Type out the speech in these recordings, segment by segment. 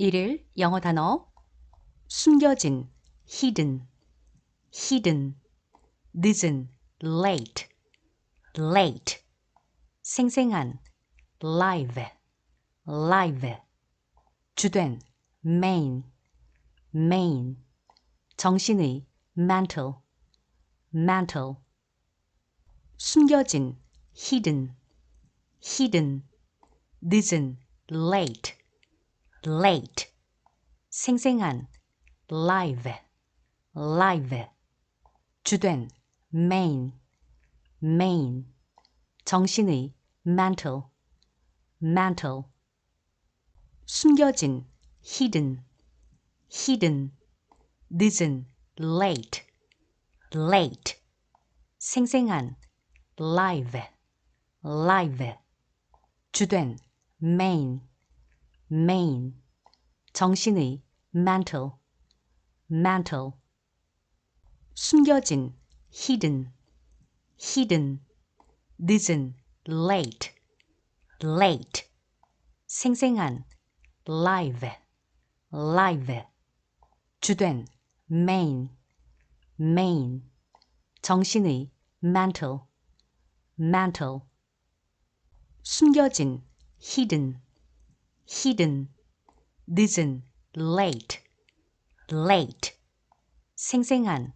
1일 영어 단어 숨겨진 hidden hidden 늦은 late late 생생한 live live 주된 main main 정신의 m e n t a l m e n t a l 숨겨진 hidden hidden 늦은 late late, 생생한, live, live, 주된, main, main, 정신의, mantle, mantle, 숨겨진, hidden, hidden, 늦은, late, late, 생생한, live, live, 주된, main, main 정신의 mantle mantle 숨겨진 hidden hidden 늦은 late late 생생한 live live 주된 main main 정신의 mantle mantle 숨겨진 hidden hidden, 늦은, late, late, 생생한,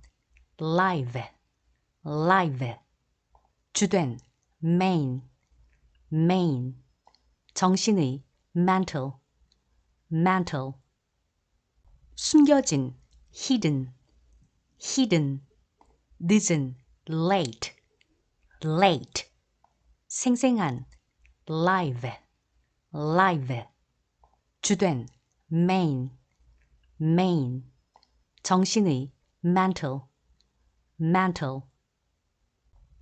live, live, 주된, main, main, 정신의, m e n t a l m e n t a l e 숨겨진, hidden, hidden, 늦은, late, late, 생생한, live, live. 주된 main main 정신의 mantle mantle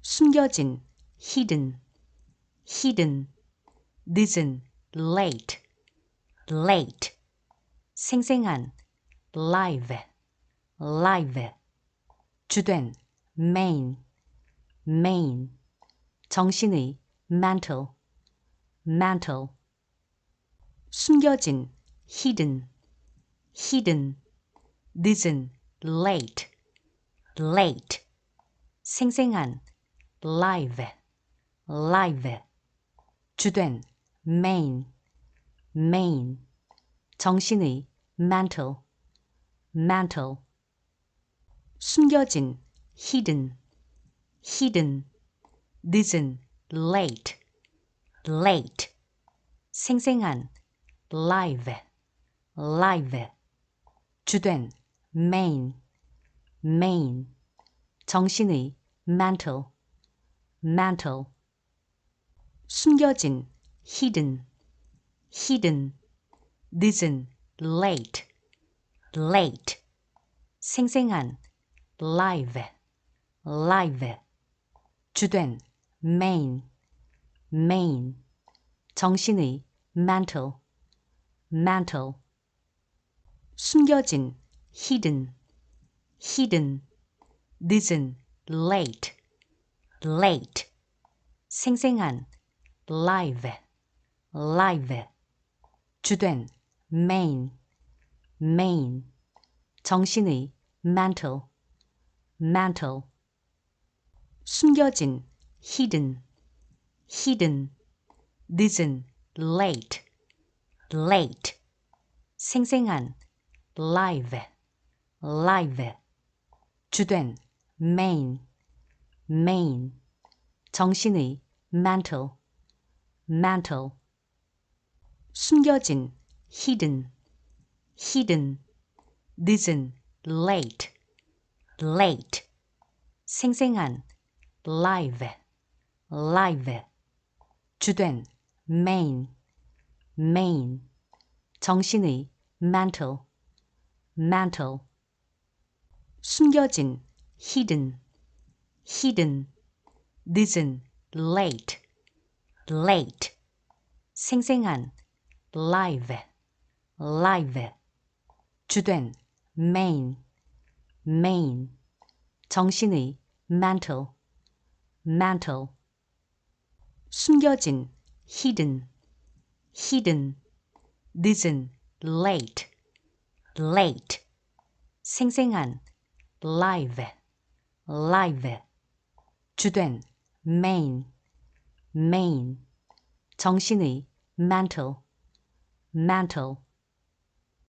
숨겨진 hidden hidden 늦은 late late 생생한 live live 주된 main main 정신의 mantle mantle 숨겨진 hidden hidden 늦은 late late 생생한 live live 주된 main main 정신의 mantle mantle 숨겨진 hidden hidden 늦은 late late 생생한 live, live. 주된, main, main. 정신의, mantle, mantle. 숨겨진, hidden, hidden. 늦은, late, late. 생생한, live, live. 주된, main, main. 정신의, mantle, mantle 숨겨진 hidden hidden i s t 늦은 late late 생생한 live live 주된 main main 정신의 mantle mantle 숨겨진 hidden hidden i s t 늦은 late late 생생한 live live 주된 main main 정신의 mantle mantle 숨겨진 hidden hidden 늦은 late late 생생한 live live 주된 main main 정신의 mantle mantle 숨겨진 hidden hidden 늦은 late late 생생한 live live 주된 main main 정신의 mantle mantle 숨겨진 hidden hidden, 늦은, late, late. 생생한, live, live. 주된, main, main. 정신의, mental, mental.